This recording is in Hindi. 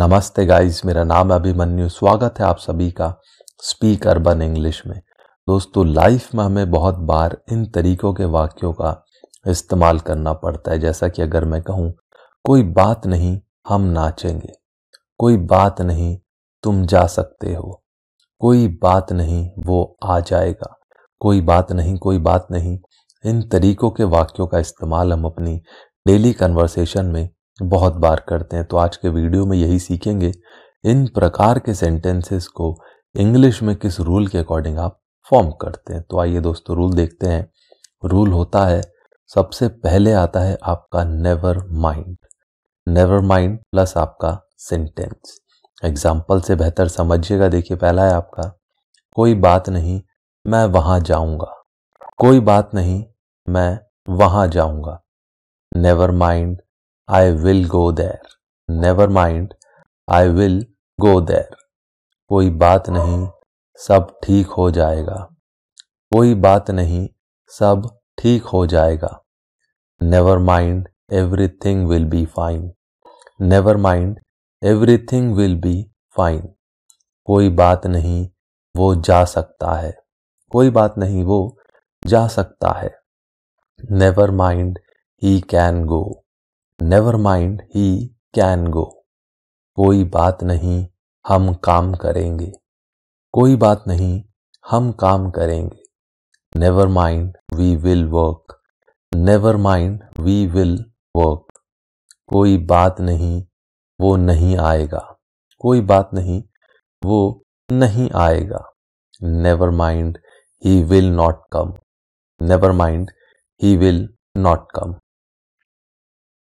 नमस्ते गाइस मेरा नाम है अभिमन्यु स्वागत है आप सभी का स्पीक अर्बन इंग्लिश में दोस्तों लाइफ में हमें बहुत बार इन तरीकों के वाक्यों का इस्तेमाल करना पड़ता है जैसा कि अगर मैं कहूँ कोई बात नहीं हम नाचेंगे कोई बात नहीं तुम जा सकते हो कोई बात नहीं वो आ जाएगा कोई बात नहीं कोई बात नहीं इन तरीकों के वाक्यों का इस्तेमाल हम अपनी डेली कन्वर्सेशन में बहुत बार करते हैं तो आज के वीडियो में यही सीखेंगे इन प्रकार के सेंटेंसेस को इंग्लिश में किस रूल के अकॉर्डिंग आप फॉर्म करते हैं तो आइए दोस्तों रूल देखते हैं रूल होता है सबसे पहले आता है आपका never mind never mind plus आपका सेंटेंस एग्जाम्पल से बेहतर समझिएगा देखिए पहला है आपका कोई बात नहीं मैं वहाँ जाऊँगा कोई बात नहीं मैं वहाँ जाऊँगा never mind I will go there never mind I will go there कोई बात नहीं सब ठीक हो जाएगा कोई बात नहीं सब ठीक हो जाएगा never mind everything will be fine never mind everything will be fine कोई बात नहीं वो जा सकता है कोई बात नहीं वो जा सकता है never mind he can go never mind he can go कोई बात नहीं हम काम करेंगे कोई बात नहीं हम काम करेंगे never mind we will work never mind we will work कोई बात नहीं वो नहीं आएगा कोई बात नहीं वो नहीं आएगा never mind he will not come never mind he will not come